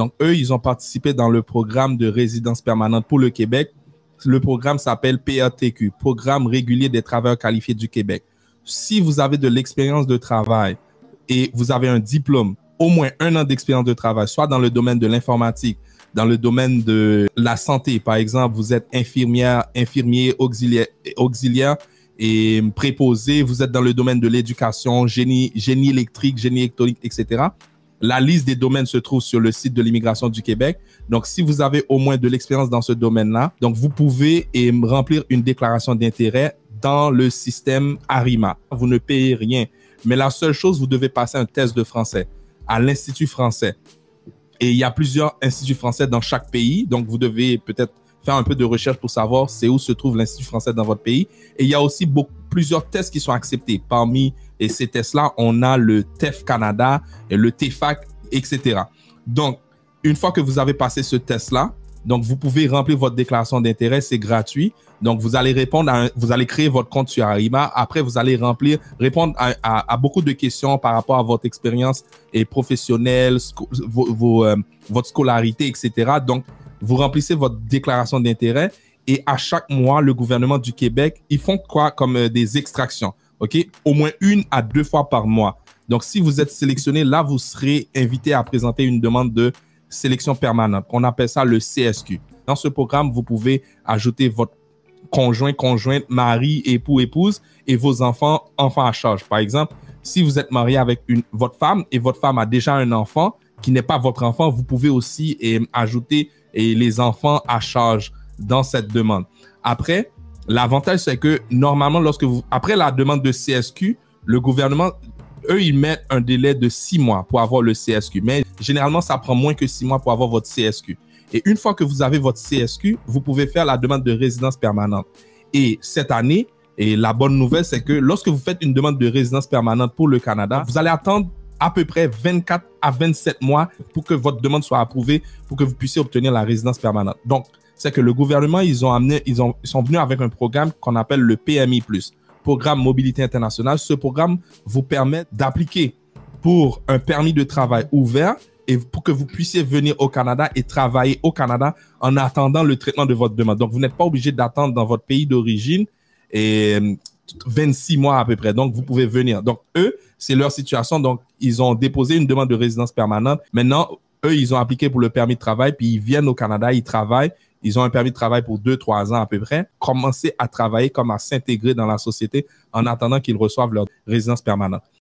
Donc, eux, ils ont participé dans le programme de résidence permanente pour le Québec. Le programme s'appelle PATQ, Programme régulier des travailleurs qualifiés du Québec. Si vous avez de l'expérience de travail et vous avez un diplôme, au moins un an d'expérience de travail, soit dans le domaine de l'informatique, dans le domaine de la santé, par exemple, vous êtes infirmière, infirmier, auxiliaire, auxiliaire et préposé, vous êtes dans le domaine de l'éducation, génie, génie électrique, génie électronique, etc. La liste des domaines se trouve sur le site de l'immigration du Québec. Donc, si vous avez au moins de l'expérience dans ce domaine-là, donc vous pouvez eh, remplir une déclaration d'intérêt dans le système ARIMA. Vous ne payez rien. Mais la seule chose, vous devez passer un test de français à l'Institut français. Et il y a plusieurs instituts français dans chaque pays. Donc, vous devez peut-être faire un peu de recherche pour savoir c'est où se trouve l'Institut français dans votre pays. Et il y a aussi plusieurs tests qui sont acceptés parmi et ces tests-là, on a le TEF Canada, le TEFAC, etc. Donc, une fois que vous avez passé ce test-là, donc vous pouvez remplir votre déclaration d'intérêt, c'est gratuit. Donc vous allez répondre, vous allez créer votre compte sur Arima. Après, vous allez remplir, répondre à, beaucoup de questions par rapport à votre expérience et professionnelle, euh, votre scolarité, etc. Donc vous remplissez votre déclaration d'intérêt et à chaque mois, le gouvernement du Québec, ils font quoi comme euh, des extractions. OK? Au moins une à deux fois par mois. Donc, si vous êtes sélectionné, là, vous serez invité à présenter une demande de sélection permanente. On appelle ça le CSQ. Dans ce programme, vous pouvez ajouter votre conjoint, conjointe, mari, époux, épouse et vos enfants, enfants à charge. Par exemple, si vous êtes marié avec une, votre femme et votre femme a déjà un enfant qui n'est pas votre enfant, vous pouvez aussi euh, ajouter euh, les enfants à charge dans cette demande. Après, L'avantage, c'est que normalement, lorsque vous, après la demande de CSQ, le gouvernement, eux, ils mettent un délai de six mois pour avoir le CSQ. Mais généralement, ça prend moins que six mois pour avoir votre CSQ. Et une fois que vous avez votre CSQ, vous pouvez faire la demande de résidence permanente. Et cette année, et la bonne nouvelle, c'est que lorsque vous faites une demande de résidence permanente pour le Canada, vous allez attendre à peu près 24 à 27 mois pour que votre demande soit approuvée, pour que vous puissiez obtenir la résidence permanente. Donc, c'est que le gouvernement, ils, ont amené, ils, ont, sont venus avec un programme qu'on appelle le PMI, Programme Mobilité Internationale. Ce programme vous permet d'appliquer pour un permis de travail ouvert et pour que vous puissiez venir au Canada et travailler au Canada en attendant le traitement de votre demande. Donc, vous n'êtes pas obligé d'attendre dans votre pays d'origine et 26 euh, mois à peu près. Donc, vous pouvez venir. Donc, eux, c'est leur situation. Donc, ils ont déposé une demande de résidence permanente. Maintenant, eux, ils ont appliqué pour le permis de travail, puis ils viennent au Canada, ils travaillent, ils ont un permis de travail pour deux, trois ans à peu près, commencer à travailler comme à s'intégrer dans la société en attendant qu'ils reçoivent leur résidence permanente.